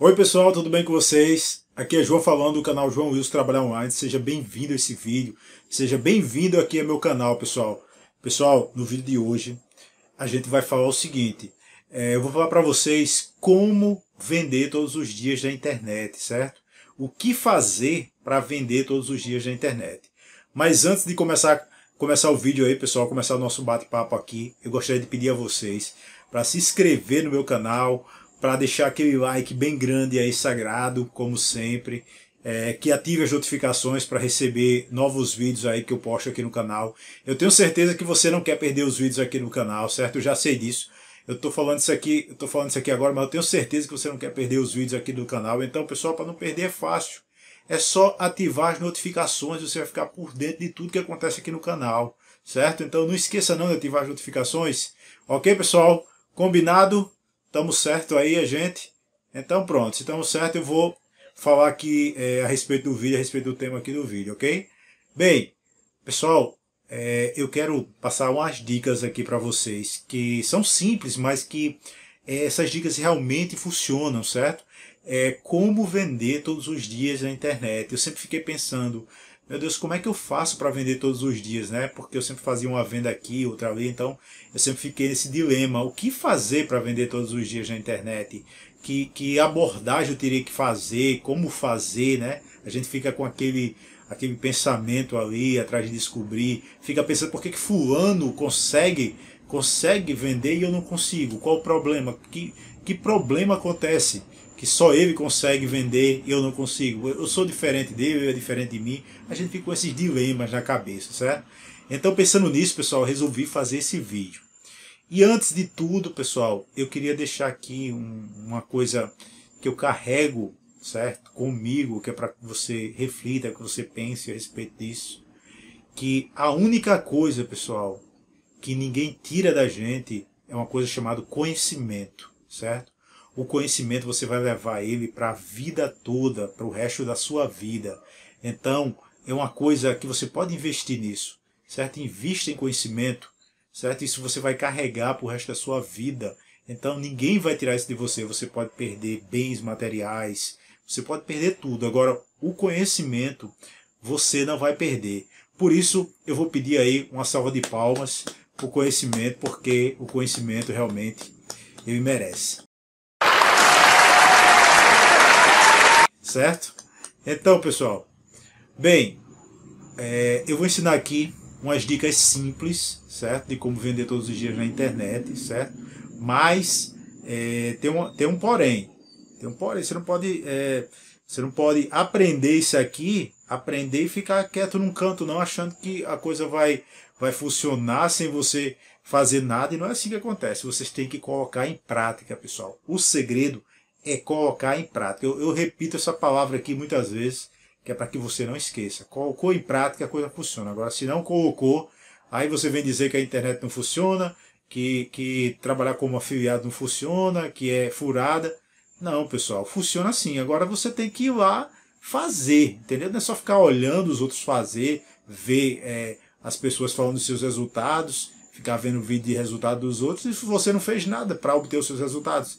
Oi pessoal, tudo bem com vocês? Aqui é João falando do canal João Wilson Trabalhar Online. Seja bem-vindo a esse vídeo. Seja bem-vindo aqui ao meu canal, pessoal. Pessoal, no vídeo de hoje a gente vai falar o seguinte. É, eu vou falar para vocês como vender todos os dias da internet, certo? O que fazer para vender todos os dias da internet. Mas antes de começar, começar o vídeo aí, pessoal, começar o nosso bate-papo aqui, eu gostaria de pedir a vocês para se inscrever no meu canal, para deixar aquele like bem grande aí sagrado, como sempre. É, que ative as notificações para receber novos vídeos aí que eu posto aqui no canal. Eu tenho certeza que você não quer perder os vídeos aqui no canal, certo? Eu já sei disso. Eu estou falando isso aqui, eu tô falando isso aqui agora, mas eu tenho certeza que você não quer perder os vídeos aqui do canal. Então, pessoal, para não perder é fácil. É só ativar as notificações, e você vai ficar por dentro de tudo que acontece aqui no canal, certo? Então não esqueça não de ativar as notificações. OK, pessoal? Combinado? Estamos certo aí, a gente? Então pronto, se estamos certo, eu vou falar aqui é, a respeito do vídeo, a respeito do tema aqui do vídeo, ok? Bem, pessoal, é, eu quero passar umas dicas aqui para vocês, que são simples, mas que é, essas dicas realmente funcionam, certo? É, como vender todos os dias na internet. Eu sempre fiquei pensando, meu Deus, como é que eu faço para vender todos os dias, né? Porque eu sempre fazia uma venda aqui, outra ali, então eu sempre fiquei nesse dilema, o que fazer para vender todos os dias na internet? Que, que abordagem eu teria que fazer, como fazer, né? A gente fica com aquele, aquele pensamento ali, atrás de descobrir, fica pensando por que, que fulano consegue, consegue vender e eu não consigo, qual o problema, que, que problema acontece? que só ele consegue vender e eu não consigo. Eu sou diferente dele, ele é diferente de mim. A gente fica com esses dilemas na cabeça, certo? Então, pensando nisso, pessoal, resolvi fazer esse vídeo. E antes de tudo, pessoal, eu queria deixar aqui um, uma coisa que eu carrego, certo? Comigo, que é para que você reflita, que você pense a respeito disso. Que a única coisa, pessoal, que ninguém tira da gente é uma coisa chamada conhecimento, certo? O conhecimento você vai levar ele para a vida toda, para o resto da sua vida. Então, é uma coisa que você pode investir nisso, certo? Invista em conhecimento, certo? Isso você vai carregar para o resto da sua vida. Então, ninguém vai tirar isso de você. Você pode perder bens materiais, você pode perder tudo. Agora, o conhecimento você não vai perder. Por isso, eu vou pedir aí uma salva de palmas o conhecimento, porque o conhecimento realmente ele merece. certo? Então, pessoal, bem, é, eu vou ensinar aqui umas dicas simples, certo? De como vender todos os dias na internet, certo? Mas é, tem, um, tem um porém, tem um porém, você não pode... É, você não pode aprender isso aqui, aprender e ficar quieto num canto não, achando que a coisa vai, vai funcionar sem você fazer nada. E não é assim que acontece. Vocês têm que colocar em prática, pessoal. O segredo é colocar em prática. Eu, eu repito essa palavra aqui muitas vezes, que é para que você não esqueça. Colocou em prática, a coisa funciona. Agora, se não colocou, aí você vem dizer que a internet não funciona, que, que trabalhar como afiliado não funciona, que é furada. Não, pessoal, funciona assim. Agora você tem que ir lá fazer, entendeu? Não é só ficar olhando os outros fazer, ver é, as pessoas falando dos seus resultados, ficar vendo vídeo de resultado dos outros e você não fez nada para obter os seus resultados.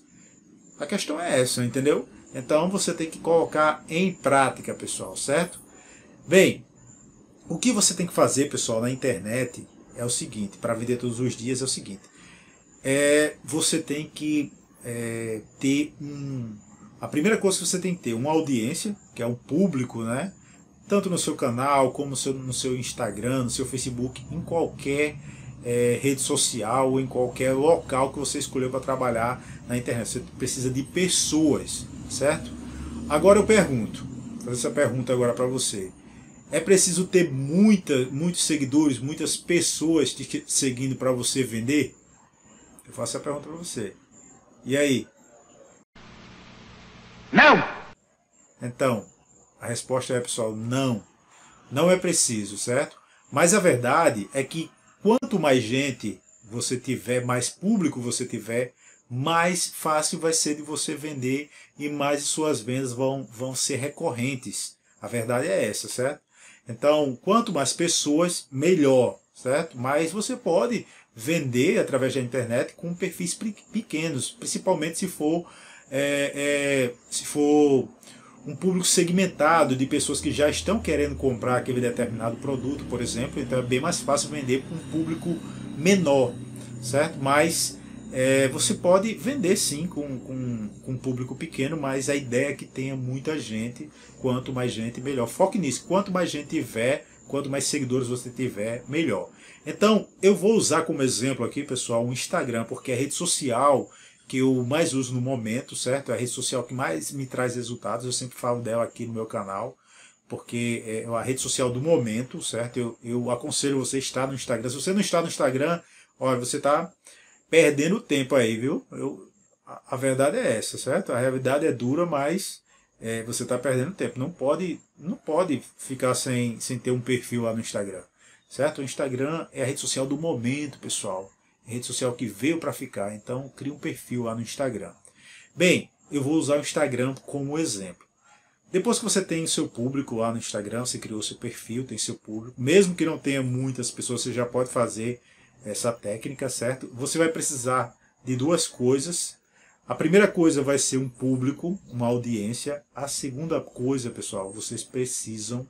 A questão é essa, entendeu? Então você tem que colocar em prática, pessoal, certo? Bem, o que você tem que fazer, pessoal, na internet é o seguinte, para vender todos os dias é o seguinte, é, você tem que é, ter um... A primeira coisa que você tem que ter uma audiência, que é um público, né? Tanto no seu canal, como no seu Instagram, no seu Facebook, em qualquer é, rede social ou em qualquer local que você escolheu para trabalhar na internet. Você precisa de pessoas, certo? Agora eu pergunto, vou fazer essa pergunta agora para você. É preciso ter muita, muitos seguidores, muitas pessoas te seguindo para você vender? Eu faço essa pergunta para você. E aí? Não! Então, a resposta é, pessoal, não. Não é preciso, certo? Mas a verdade é que quanto mais gente você tiver, mais público você tiver, mais fácil vai ser de você vender e mais suas vendas vão, vão ser recorrentes. A verdade é essa, certo? Então, quanto mais pessoas, melhor, certo? Mas você pode vender através da internet com perfis pequenos, principalmente se for, é, é, se for um público segmentado de pessoas que já estão querendo comprar aquele determinado produto, por exemplo, então é bem mais fácil vender para um público menor, certo? Mas é, você pode vender sim com, com, com, um público pequeno, mas a ideia é que tenha muita gente, quanto mais gente, melhor. Foque nisso, quanto mais gente tiver, quanto mais seguidores você tiver, melhor. Então, eu vou usar como exemplo aqui, pessoal, o Instagram, porque é rede social que eu mais uso no momento, certo? É a rede social que mais me traz resultados, eu sempre falo dela aqui no meu canal, porque é, é a rede social do momento, certo? Eu, eu aconselho você a estar no Instagram. Se você não está no Instagram, olha, você está perdendo tempo aí, viu? Eu, a, a, verdade é essa, certo? A realidade é dura, mas é, você está perdendo tempo. Não pode, não pode ficar sem, sem ter um perfil lá no Instagram, certo? O Instagram é a rede social do momento, pessoal rede social que veio para ficar, então cria um perfil lá no Instagram. Bem, eu vou usar o Instagram como exemplo. Depois que você tem o seu público lá no Instagram, você criou seu perfil, tem seu público, mesmo que não tenha muitas pessoas, você já pode fazer essa técnica, certo? Você vai precisar de duas coisas. A primeira coisa vai ser um público, uma audiência. A segunda coisa, pessoal, vocês precisam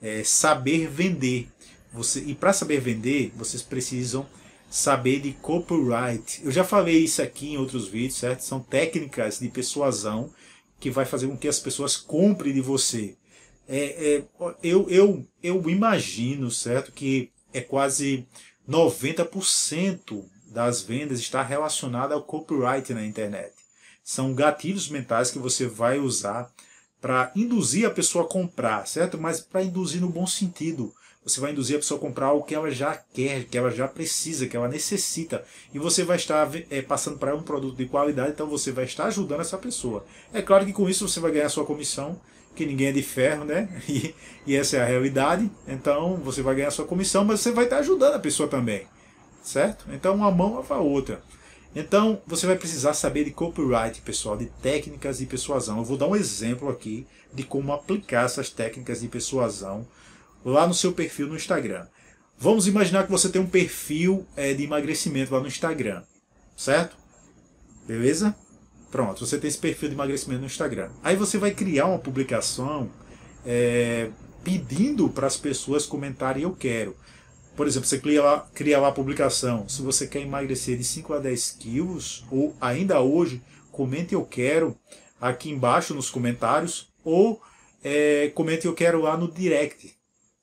é, saber vender. Você, e para saber vender, vocês precisam saber de copyright. Eu já falei isso aqui em outros vídeos, certo? São técnicas de persuasão que vai fazer com que as pessoas comprem de você. É, é, eu, eu, eu imagino, certo, que é quase 90% das vendas está relacionada ao copyright na internet. São gatilhos mentais que você vai usar para induzir a pessoa a comprar, certo? Mas para induzir no bom sentido, você vai induzir a pessoa a comprar o que ela já quer, que ela já precisa, que ela necessita. E você vai estar é, passando para um produto de qualidade, então você vai estar ajudando essa pessoa. É claro que com isso você vai ganhar sua comissão, que ninguém é de ferro, né? E, e essa é a realidade. Então você vai ganhar sua comissão, mas você vai estar ajudando a pessoa também. Certo? Então uma mão lava a outra. Então, você vai precisar saber de copyright, pessoal, de técnicas de persuasão. Eu vou dar um exemplo aqui de como aplicar essas técnicas de persuasão lá no seu perfil no Instagram. Vamos imaginar que você tem um perfil é, de emagrecimento lá no Instagram, certo? Beleza? Pronto, você tem esse perfil de emagrecimento no Instagram. Aí você vai criar uma publicação é, pedindo para as pessoas comentarem eu quero. Por exemplo, você cria lá, cria lá a publicação, se você quer emagrecer de 5 a 10 quilos, ou ainda hoje, comente eu quero aqui embaixo nos comentários, ou é, comente eu quero lá no direct,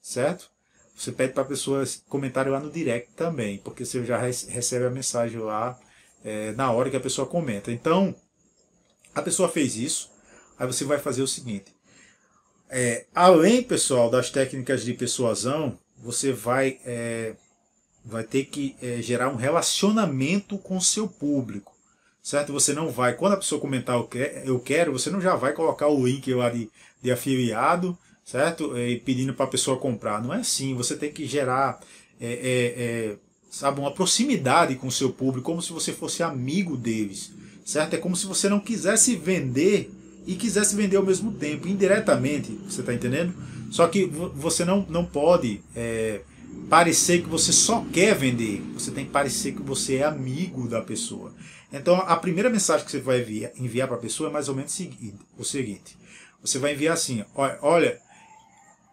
certo? Você pede para a pessoa comentário lá no direct também, porque você já recebe a mensagem lá é, na hora que a pessoa comenta. Então, a pessoa fez isso, aí você vai fazer o seguinte. É, além, pessoal, das técnicas de persuasão, você vai, é, vai ter que é, gerar um relacionamento com seu público certo? Você não vai, quando a pessoa comentar eu quero, você não já vai colocar o link lá de, de afiliado certo? E pedindo para a pessoa comprar. Não é assim, você tem que gerar é, é, é, sabe, uma proximidade com o seu público, como se você fosse amigo deles, certo? É como se você não quisesse vender e quisesse vender ao mesmo tempo, indiretamente, você está entendendo? Só que você não, não pode é, parecer que você só quer vender, você tem que parecer que você é amigo da pessoa. Então a primeira mensagem que você vai enviar para a pessoa é mais ou menos o seguinte: você vai enviar assim, olha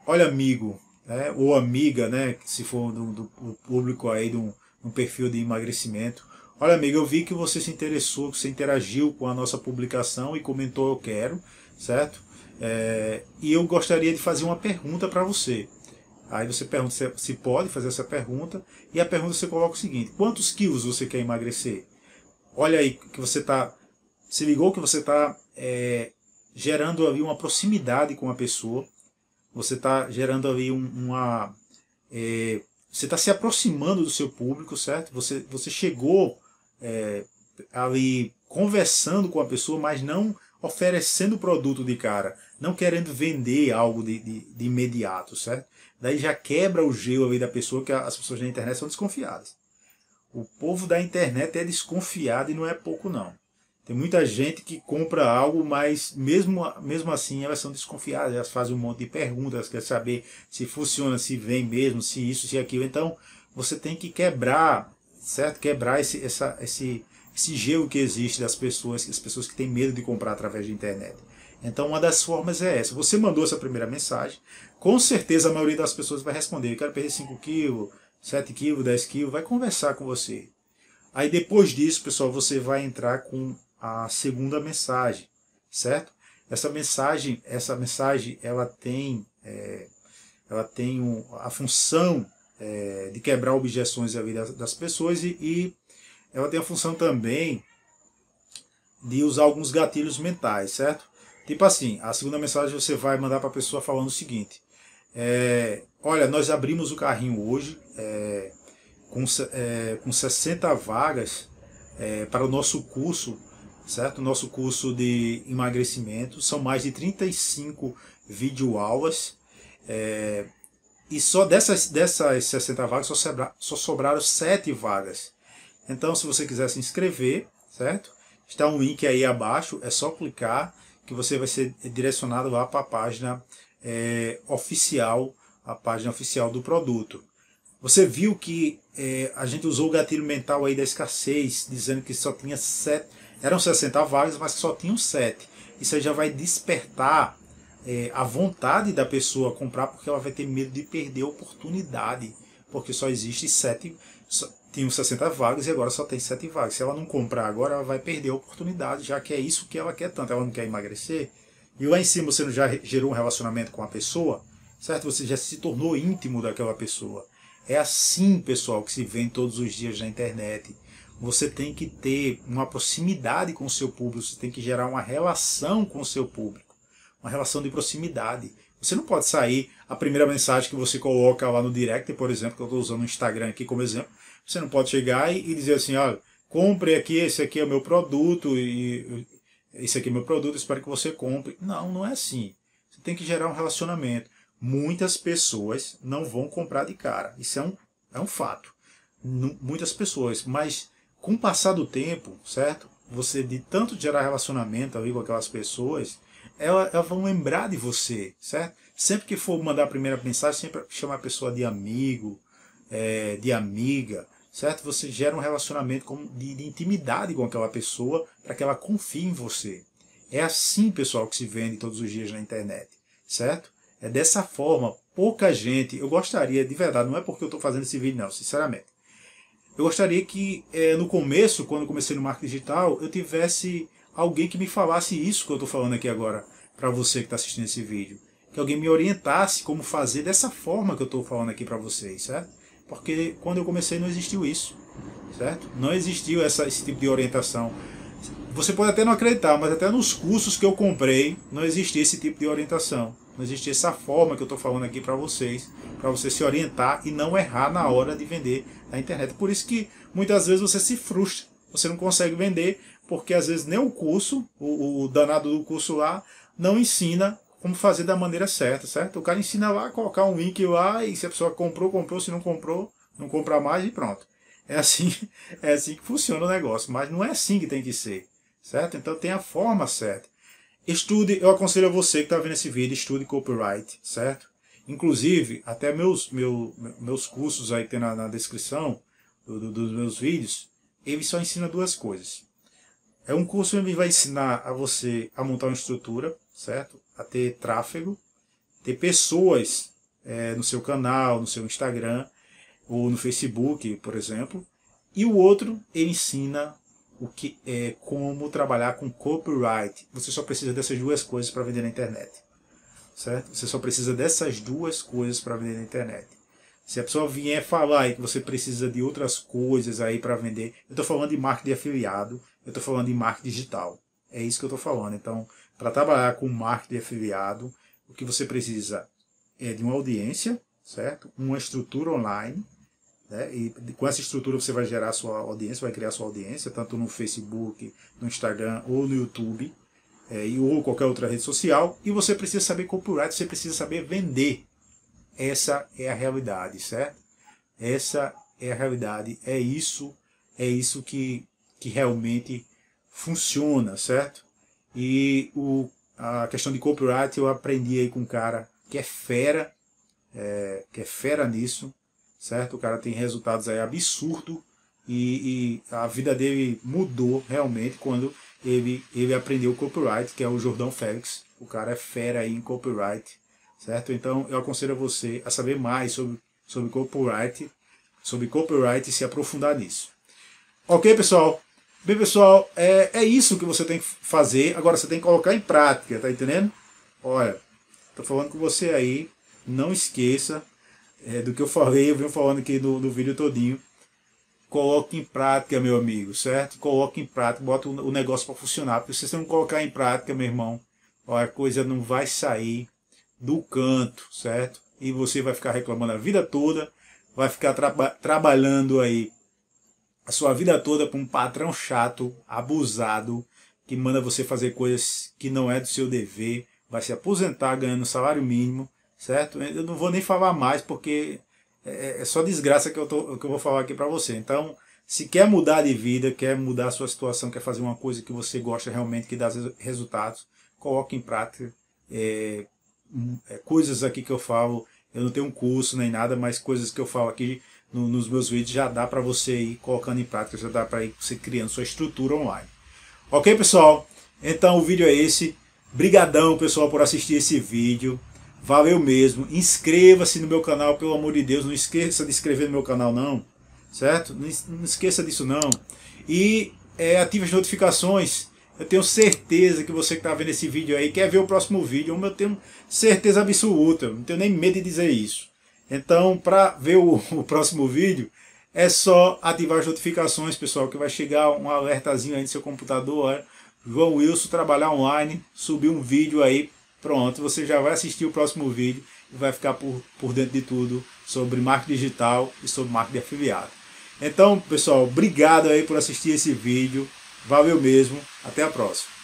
olha amigo, né, ou amiga, né, se for do, do público aí de um, um, perfil de emagrecimento, olha amigo, eu vi que você se interessou, que você interagiu com a nossa publicação e comentou eu quero, certo? É, e eu gostaria de fazer uma pergunta para você. Aí você pergunta se, é, se pode fazer essa pergunta, e a pergunta você coloca o seguinte, quantos quilos você quer emagrecer? Olha aí que você está, se ligou que você está é, gerando ali uma proximidade com a pessoa, você está gerando ali uma. É, você está se aproximando do seu público, certo? Você, você chegou é, ali conversando com a pessoa, mas não oferecendo o produto de cara, não querendo vender algo de, de, de, imediato, certo? Daí já quebra o gelo ali da pessoa, que as pessoas da internet são desconfiadas. O povo da internet é desconfiado e não é pouco não. Tem muita gente que compra algo, mas mesmo, mesmo assim elas são desconfiadas, elas fazem um monte de perguntas, quer saber se funciona, se vem mesmo, se isso, se aquilo. Então você tem que quebrar, certo? Quebrar esse, essa, esse, esse gelo que existe das pessoas, as pessoas que têm medo de comprar através da internet. Então uma das formas é essa. Você mandou essa primeira mensagem, com certeza a maioria das pessoas vai responder, eu quero perder 5 quilos, 7 quilos, 10 quilos, vai conversar com você. Aí depois disso, pessoal, você vai entrar com a segunda mensagem, certo? Essa mensagem, essa mensagem, ela tem, é, ela tem um, a função é, de quebrar objeções à vida das pessoas e, e ela tem a função também de usar alguns gatilhos mentais, certo? Tipo assim, a segunda mensagem você vai mandar para a pessoa falando o seguinte: é, Olha, nós abrimos o carrinho hoje é, com, é, com 60 vagas é, para o nosso curso certo? Nosso curso de emagrecimento são mais de 35 videoaulas é, e só dessas, dessas 60 vagas só, sobra, só sobraram 7 vagas. Então, se você quiser se inscrever, certo? Está um link aí abaixo, é só clicar que você vai ser direcionado lá para a página é, oficial, a página oficial do produto. Você viu que é, a gente usou o gatilho mental aí da escassez, dizendo que só tinha sete, eram 60 vagas, mas só tinham 7. Isso aí já vai despertar é, a vontade da pessoa comprar, porque ela vai ter medo de perder a oportunidade. Porque só existe 7. tinham 60 vagas e agora só tem 7 vagas. Se ela não comprar agora, ela vai perder a oportunidade, já que é isso que ela quer tanto. Ela não quer emagrecer. E lá em cima você já gerou um relacionamento com a pessoa, certo? Você já se tornou íntimo daquela pessoa. É assim, pessoal, que se vê todos os dias na internet você tem que ter uma proximidade com o seu público, você tem que gerar uma relação com o seu público, uma relação de proximidade. Você não pode sair a primeira mensagem que você coloca lá no direct, por exemplo, que eu estou usando o Instagram aqui como exemplo, você não pode chegar e, dizer assim, olha, compre aqui, esse aqui é o meu produto, e esse aqui é meu produto, espero que você compre. Não, não é assim. Você tem que gerar um relacionamento. Muitas pessoas não vão comprar de cara. Isso é um, é um fato. N muitas pessoas, mas com o passar do tempo, certo? Você de tanto gerar relacionamento ali com aquelas pessoas, elas, elas vão lembrar de você, certo? Sempre que for mandar a primeira mensagem, sempre chama a pessoa de amigo, é, de amiga, certo? Você gera um relacionamento de, de intimidade com aquela pessoa para que ela confie em você. É assim, pessoal, que se vende todos os dias na internet, certo? É dessa forma, pouca gente, eu gostaria de verdade, não é porque eu estou fazendo esse vídeo não, sinceramente, eu gostaria que é, no começo, quando comecei no marketing digital, eu tivesse alguém que me falasse isso que eu estou falando aqui agora para você que está assistindo esse vídeo. Que alguém me orientasse como fazer dessa forma que eu estou falando aqui para vocês, certo? Porque quando eu comecei não existiu isso, certo? Não existiu essa, esse tipo de orientação. Você pode até não acreditar, mas até nos cursos que eu comprei não existia esse tipo de orientação. Não existe essa forma que eu estou falando aqui para vocês, para você se orientar e não errar na hora de vender na internet. Por isso que muitas vezes você se frustra, você não consegue vender, porque às vezes nem o curso, o, o danado do curso lá, não ensina como fazer da maneira certa, certo? O cara ensina lá, colocar um link lá e se a pessoa comprou, comprou, se não comprou, não compra mais e pronto. É assim, é assim que funciona o negócio, mas não é assim que tem que ser, certo? Então tem a forma certa. Estude, eu aconselho a você que está vendo esse vídeo, estude copyright, certo? Inclusive, até meus, meu, meus cursos aí tem na, na descrição do, do, dos meus vídeos, ele só ensina duas coisas. É um curso que vai ensinar a você a montar uma estrutura, certo? A ter tráfego, ter pessoas é, no seu canal, no seu Instagram, ou no Facebook, por exemplo. E o outro, ele ensina o que é como trabalhar com copyright. Você só precisa dessas duas coisas para vender na internet. Certo? Você só precisa dessas duas coisas para vender na internet. Se a pessoa vier falar aí que você precisa de outras coisas aí para vender, eu estou falando de marketing afiliado, eu estou falando de marketing digital. É isso que eu estou falando. Então, para trabalhar com marketing afiliado, o que você precisa é de uma audiência, certo? Uma estrutura online, né? E com essa estrutura você vai gerar sua audiência, vai criar sua audiência, tanto no Facebook, no Instagram ou no YouTube, é, ou qualquer outra rede social. E você precisa saber copyright, você precisa saber vender. Essa é a realidade, certo? Essa é a realidade, é isso, é isso que, que realmente funciona, certo? E o, a questão de copyright eu aprendi aí com um cara que é fera, é, que é fera nisso, certo? O cara tem resultados aí absurdos e, e, a vida dele mudou realmente quando ele, ele aprendeu o copyright, que é o Jordão Félix. O cara é fera aí em copyright, certo? Então eu aconselho você a saber mais sobre, sobre copyright, sobre copyright e se aprofundar nisso. Ok, pessoal? Bem, pessoal, é, é isso que você tem que fazer. Agora você tem que colocar em prática, tá entendendo? Olha, tô falando com você aí. Não esqueça é, do que eu falei, eu venho falando aqui no, no vídeo todinho. Coloque em prática, meu amigo, certo? Coloque em prática, bota o, negócio para funcionar. Porque se você não colocar em prática, meu irmão, ó, a coisa não vai sair do canto, certo? E você vai ficar reclamando a vida toda, vai ficar tra trabalhando aí a sua vida toda para um patrão chato, abusado, que manda você fazer coisas que não é do seu dever, vai se aposentar ganhando salário mínimo certo? Eu não vou nem falar mais porque é, é, é, só desgraça que eu, tô, que eu vou falar aqui para você. Então, se quer mudar de vida, quer mudar a sua situação, quer fazer uma coisa que você gosta realmente, que dá resultados, coloque em prática é, hum, é, coisas aqui que eu falo. Eu não tenho um curso nem nada, mas coisas que eu falo aqui no, nos meus vídeos já dá para você ir colocando em prática, já dá para ir você criando sua estrutura online. Ok, pessoal? Então o vídeo é esse. Brigadão, pessoal, por assistir esse vídeo. Valeu mesmo. Inscreva-se no meu canal, pelo amor de Deus. Não esqueça de inscrever no meu canal, não. Certo? Não, esqueça disso, não. E é, ative as notificações. Eu tenho certeza que você que está vendo esse vídeo aí quer ver o próximo vídeo. Eu tenho certeza absoluta. Não tenho nem medo de dizer isso. Então, para ver o, o próximo vídeo, é só ativar as notificações, pessoal, que vai chegar um alertazinho aí no seu computador. Olha. É. João Wilson trabalhar online, subir um vídeo aí Pronto, você já vai assistir o próximo vídeo e vai ficar por, por dentro de tudo sobre marketing digital e sobre marketing afiliado. Então, pessoal, obrigado aí por assistir esse vídeo. Valeu mesmo. Até a próxima.